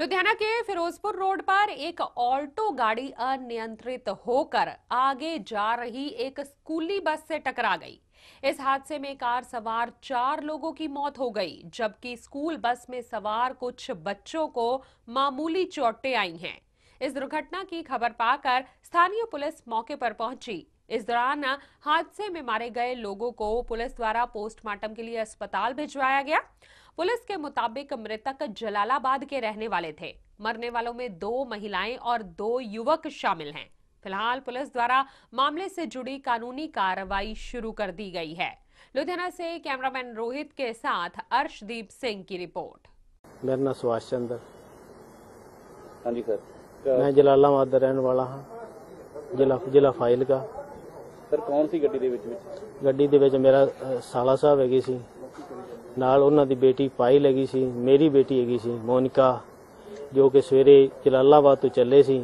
लुधियाना के फिरोजपुर रोड पर एक ऑल्टो गाड़ी अनियंत्रित होकर आगे जा रही एक स्कूली बस से टकरा गई इस हादसे में कार सवार चार लोगों की मौत हो गई जबकि स्कूल बस में सवार कुछ बच्चों को मामूली चोटें आई हैं इस दुर्घटना की खबर पाकर स्थानीय पुलिस मौके पर पहुंची इस दौरान हादसे में मारे गए लोगों को पुलिस द्वारा पोस्टमार्टम के लिए अस्पताल भिजवाया गया पुलिस के मुताबिक मृतक जलालाबाद के रहने वाले थे मरने वालों में दो महिलाएं और दो युवक शामिल हैं फिलहाल पुलिस द्वारा मामले से जुड़ी कानूनी कार्रवाई शुरू कर दी गई है लुधियाना से कैमरामैन रोहित के साथ अर्शदीप सिंह की रिपोर्ट मेरा नाम सुभाष चंद्र हाँ जी सर मैं जलालाबाद रहने वाला हूँ जिला जिला फाइल का ਸਰ ਕੌਣ ਸੀ ਗੱਡੀ ਦੇ ਵਿੱਚ ਵਿੱਚ ਗੱਡੀ ਦੇ ਵਿੱਚ ਮੇਰਾ ਸਾਲਾ ਸਾਹਿਬ ਹੈਗੇ ਸੀ ਨਾਲ ਉਹਨਾਂ ਦੀ ਬੇਟੀ ਪਾਈ ਲੱਗੀ ਸੀ ਮੇਰੀ ਬੇਟੀ ਹੈਗੀ ਸੀ ਮੋਨਿਕਾ ਜੋ ਕਿ ਸਵੇਰੇ ਜਲਾਲਾਬਾਦ ਤੋਂ ਚੱਲੇ ਸੀ